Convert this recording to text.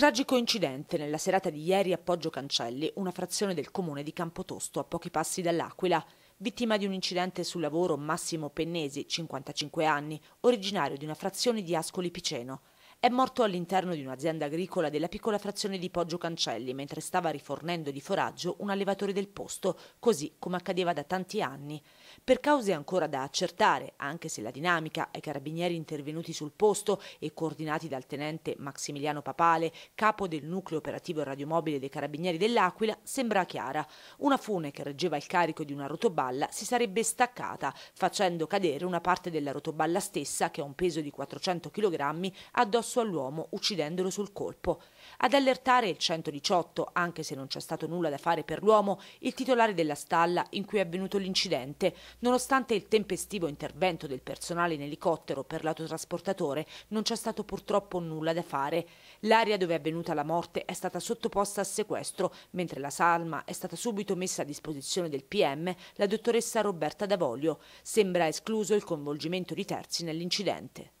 Tragico incidente nella serata di ieri a Poggio Cancelli, una frazione del comune di Campotosto, a pochi passi dall'Aquila. Vittima di un incidente sul lavoro Massimo Pennesi, 55 anni, originario di una frazione di Ascoli Piceno. È morto all'interno di un'azienda agricola della piccola frazione di Poggio Cancelli mentre stava rifornendo di foraggio un allevatore del posto, così come accadeva da tanti anni. Per cause ancora da accertare, anche se la dinamica ai carabinieri intervenuti sul posto e coordinati dal tenente Maximiliano Papale, capo del nucleo operativo radiomobile dei carabinieri dell'Aquila, sembra chiara. Una fune che reggeva il carico di una rotoballa si sarebbe staccata, facendo cadere una parte della rotoballa stessa che ha un peso di 400 kg addosso addosso all'uomo uccidendolo sul colpo. Ad allertare il 118, anche se non c'è stato nulla da fare per l'uomo, il titolare della stalla in cui è avvenuto l'incidente, nonostante il tempestivo intervento del personale in elicottero per l'autotrasportatore, non c'è stato purtroppo nulla da fare. L'area dove è avvenuta la morte è stata sottoposta a sequestro, mentre la salma è stata subito messa a disposizione del PM, la dottoressa Roberta Davolio. Sembra escluso il coinvolgimento di terzi nell'incidente.